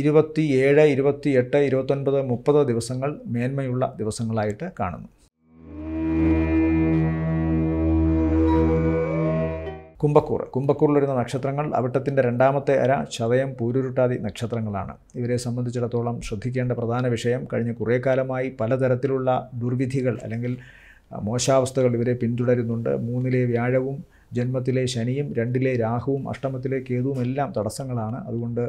ഇരുപത്തി ഏഴ് ഇരുപത്തി എട്ട് ഇരുപത്തൊൻപത് മുപ്പത് ദിവസങ്ങൾ മേന്മയുള്ള ദിവസങ്ങളായിട്ട് കാണുന്നു കുംഭക്കൂർ കുംഭക്കൂറിൽ വരുന്ന നക്ഷത്രങ്ങൾ അവിട്ടത്തിൻ്റെ രണ്ടാമത്തെ അര ചതയം പൂരുരുട്ടാതി നക്ഷത്രങ്ങളാണ് ഇവരെ സംബന്ധിച്ചിടത്തോളം ശ്രദ്ധിക്കേണ്ട പ്രധാന വിഷയം കഴിഞ്ഞ കുറേ കാലമായി പലതരത്തിലുള്ള ദുർവിധികൾ അല്ലെങ്കിൽ മോശാവസ്ഥകൾ ഇവരെ പിന്തുടരുന്നുണ്ട് മൂന്നിലെ വ്യാഴവും ജന്മത്തിലെ ശനിയും രണ്ടിലെ രാഹുവും അഷ്ടമത്തിലെ കേതുവും എല്ലാം തടസ്സങ്ങളാണ് അതുകൊണ്ട്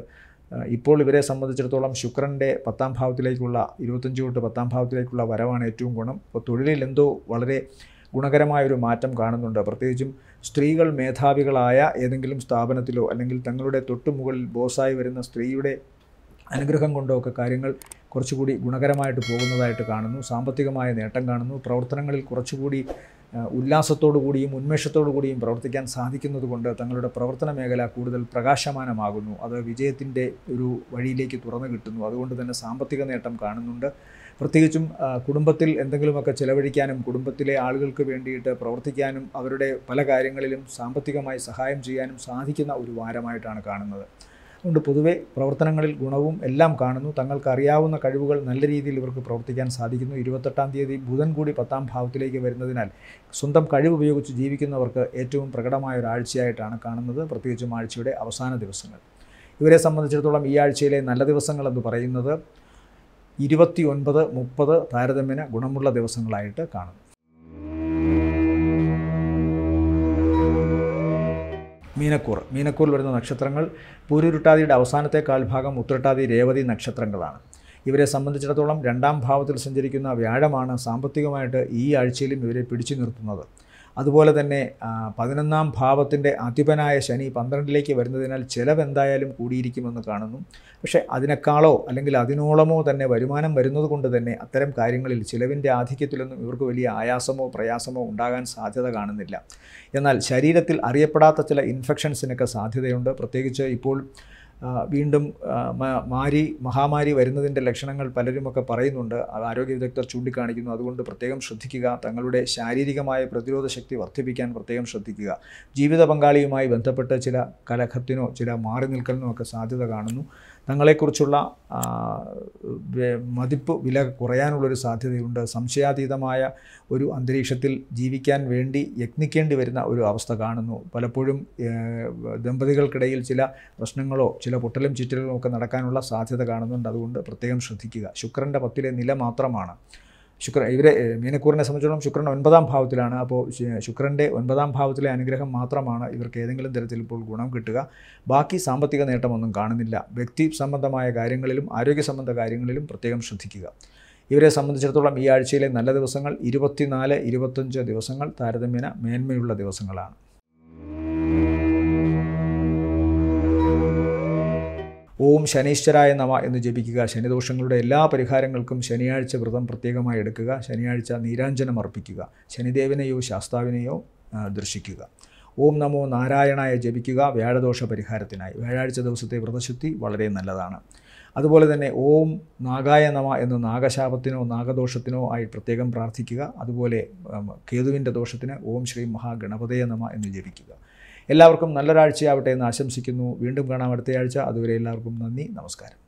ഇപ്പോൾ ഇവരെ സംബന്ധിച്ചിടത്തോളം ശുക്രൻ്റെ പത്താം ഭാവത്തിലേക്കുള്ള ഇരുപത്തഞ്ച് തൊട്ട് പത്താം ഭാവത്തിലേക്കുള്ള വരവാണ് ഏറ്റവും ഗുണം അപ്പോൾ തൊഴിലിൽ എന്തോ വളരെ ഗുണകരമായൊരു മാറ്റം കാണുന്നുണ്ട് പ്രത്യേകിച്ചും സ്ത്രീകൾ മേധാവികളായ ഏതെങ്കിലും സ്ഥാപനത്തിലോ അല്ലെങ്കിൽ തങ്ങളുടെ തൊട്ടുമുകളിൽ ബോസായി വരുന്ന സ്ത്രീയുടെ അനുഗ്രഹം കൊണ്ടോ ഒക്കെ കാര്യങ്ങൾ കുറച്ചുകൂടി ഗുണകരമായിട്ട് പോകുന്നതായിട്ട് കാണുന്നു സാമ്പത്തികമായ നേട്ടം കാണുന്നു പ്രവർത്തനങ്ങളിൽ കുറച്ചുകൂടി ഉല്ലാസത്തോടു കൂടിയും ഉന്മേഷത്തോടു കൂടിയും പ്രവർത്തിക്കാൻ സാധിക്കുന്നതുകൊണ്ട് തങ്ങളുടെ പ്രവർത്തന മേഖല കൂടുതൽ പ്രകാശമാനമാകുന്നു അത് വിജയത്തിൻ്റെ ഒരു വഴിയിലേക്ക് തുറന്നു കിട്ടുന്നു അതുകൊണ്ട് തന്നെ സാമ്പത്തിക നേട്ടം കാണുന്നുണ്ട് പ്രത്യേകിച്ചും കുടുംബത്തിൽ എന്തെങ്കിലുമൊക്കെ ചിലവഴിക്കാനും കുടുംബത്തിലെ ആളുകൾക്ക് വേണ്ടിയിട്ട് പ്രവർത്തിക്കാനും അവരുടെ പല കാര്യങ്ങളിലും സാമ്പത്തികമായി സഹായം ചെയ്യാനും സാധിക്കുന്ന ഒരു വാരമായിട്ടാണ് കാണുന്നത് അതുകൊണ്ട് പൊതുവെ പ്രവർത്തനങ്ങളിൽ ഗുണവും എല്ലാം കാണുന്നു തങ്ങൾക്ക് അറിയാവുന്ന കഴിവുകൾ നല്ല രീതിയിൽ ഇവർക്ക് പ്രവർത്തിക്കാൻ സാധിക്കുന്നു ഇരുപത്തെട്ടാം തീയതി ബുധൻ കൂടി പത്താം ഭാവത്തിലേക്ക് വരുന്നതിനാൽ സ്വന്തം കഴിവ് ഉപയോഗിച്ച് ജീവിക്കുന്നവർക്ക് ഏറ്റവും പ്രകടമായ ഒരു ആഴ്ചയായിട്ടാണ് കാണുന്നത് പ്രത്യേകിച്ചും ആഴ്ചയുടെ അവസാന ദിവസങ്ങൾ ഇവരെ സംബന്ധിച്ചിടത്തോളം ഈ ആഴ്ചയിലെ നല്ല ദിവസങ്ങൾ എന്ന് പറയുന്നത് ഇരുപത്തി ഒൻപത് മുപ്പത് താരതമ്യേന ഗുണമുള്ള ദിവസങ്ങളായിട്ട് കാണുന്നു മീനക്കൂർ മീനക്കൂറിൽ വരുന്ന നക്ഷത്രങ്ങൾ പൂരുരുട്ടാതിയുടെ അവസാനത്തെ കാൽഭാഗം ഉത്തരട്ടാതി രേവതി നക്ഷത്രങ്ങളാണ് ഇവരെ സംബന്ധിച്ചിടത്തോളം രണ്ടാം ഭാവത്തിൽ സഞ്ചരിക്കുന്ന വ്യാഴമാണ് സാമ്പത്തികമായിട്ട് ഈ ആഴ്ചയിലും ഇവരെ പിടിച്ചു നിർത്തുന്നത് അതുപോലെ തന്നെ പതിനൊന്നാം ഭാവത്തിൻ്റെ അധിപനായ ശനി പന്ത്രണ്ടിലേക്ക് വരുന്നതിനാൽ ചിലവ് എന്തായാലും കൂടിയിരിക്കുമെന്ന് കാണുന്നു പക്ഷേ അതിനേക്കാളോ അല്ലെങ്കിൽ അതിനോളമോ തന്നെ വരുമാനം വരുന്നത് കൊണ്ട് തന്നെ അത്തരം കാര്യങ്ങളിൽ ചിലവിൻ്റെ ആധിക്യത്തിലൊന്നും ഇവർക്ക് വലിയ ആയാസമോ പ്രയാസമോ ഉണ്ടാകാൻ സാധ്യത കാണുന്നില്ല എന്നാൽ ശരീരത്തിൽ അറിയപ്പെടാത്ത ചില ഇൻഫെക്ഷൻസിനൊക്കെ സാധ്യതയുണ്ട് പ്രത്യേകിച്ച് ഇപ്പോൾ വീണ്ടും മാരി മഹാമാരി വരുന്നതിൻ്റെ ലക്ഷണങ്ങൾ പലരുമൊക്കെ പറയുന്നുണ്ട് അത് ആരോഗ്യ വിദഗ്ധർ ചൂണ്ടിക്കാണിക്കുന്നു അതുകൊണ്ട് പ്രത്യേകം ശ്രദ്ധിക്കുക തങ്ങളുടെ ശാരീരികമായ പ്രതിരോധ ശക്തി വർദ്ധിപ്പിക്കാൻ പ്രത്യേകം ശ്രദ്ധിക്കുക ജീവിത പങ്കാളിയുമായി ബന്ധപ്പെട്ട് ചില കലഹത്തിനോ ചില മാറി നിൽക്കലിനോ ഒക്കെ സാധ്യത കാണുന്നു തങ്ങളെക്കുറിച്ചുള്ള മതിപ്പ് വില കുറയാനുള്ളൊരു സാധ്യതയുണ്ട് സംശയാതീതമായ ഒരു അന്തരീക്ഷത്തിൽ ജീവിക്കാൻ വേണ്ടി യത്നിക്കേണ്ടി വരുന്ന ഒരു അവസ്ഥ കാണുന്നു പലപ്പോഴും ദമ്പതികൾക്കിടയിൽ ചില പ്രശ്നങ്ങളോ ചില പൊട്ടലും ചുറ്റലും ഒക്കെ നടക്കാനുള്ള സാധ്യത കാണുന്നുണ്ട് അതുകൊണ്ട് പ്രത്യേകം ശ്രദ്ധിക്കുക ശുക്രൻ്റെ പത്തിലെ നില മാത്രമാണ് ശുക്രൻ ഇവരെ മീനക്കൂറിനെ സംബന്ധിച്ചിടത്തോളം ശുക്രൻ ഒൻപതാം ഭാവത്തിലാണ് അപ്പോൾ ശുക്രൻ്റെ ഒൻപതാം ഭാവത്തിലെ അനുഗ്രഹം മാത്രമാണ് ഇവർക്ക് ഏതെങ്കിലും തരത്തിൽ ഇപ്പോൾ ഗുണം കിട്ടുക ബാക്കി സാമ്പത്തിക നേട്ടമൊന്നും കാണുന്നില്ല വ്യക്തി സംബന്ധമായ കാര്യങ്ങളിലും ആരോഗ്യ സംബന്ധ കാര്യങ്ങളിലും പ്രത്യേകം ശ്രദ്ധിക്കുക ഇവരെ സംബന്ധിച്ചിടത്തോളം ഈ ആഴ്ചയിലെ നല്ല ദിവസങ്ങൾ ഇരുപത്തിനാല് ഇരുപത്തഞ്ച് ദിവസങ്ങൾ താരതമ്യേന മേന്മയുള്ള ദിവസങ്ങളാണ് ഓം ശനീശ്വരായ നമ എന്ന് ജപിക്കുക ശനിദോഷങ്ങളുടെ എല്ലാ പരിഹാരങ്ങൾക്കും ശനിയാഴ്ച വ്രതം പ്രത്യേകമായി എടുക്കുക ശനിയാഴ്ച നീരാഞ്ജനം അർപ്പിക്കുക ശനിദേവനെയോ ശാസ്താവിനെയോ ദർശിക്കുക ഓം നമോ നാരായണായ ജപിക്കുക വ്യാഴദോഷ പരിഹാരത്തിനായി വ്യാഴാഴ്ച ദിവസത്തെ വ്രതശുദ്ധി വളരെ നല്ലതാണ് അതുപോലെ തന്നെ ഓം നാഗായ നമ എന്ന് നാഗശാപത്തിനോ നാഗദോഷത്തിനോ ആയി പ്രത്യേകം പ്രാർത്ഥിക്കുക അതുപോലെ കേതുവിൻ്റെ ദോഷത്തിന് ഓം ശ്രീ മഹാഗണപതയ നമ എന്ന് ജപിക്കുക എല്ലാവർക്കും നല്ലൊരാഴ്ചയാവട്ടെ എന്ന് ആശംസിക്കുന്നു വീണ്ടും കാണാം അടുത്തയാഴ്ച അതുവരെ എല്ലാവർക്കും നന്ദി നമസ്കാരം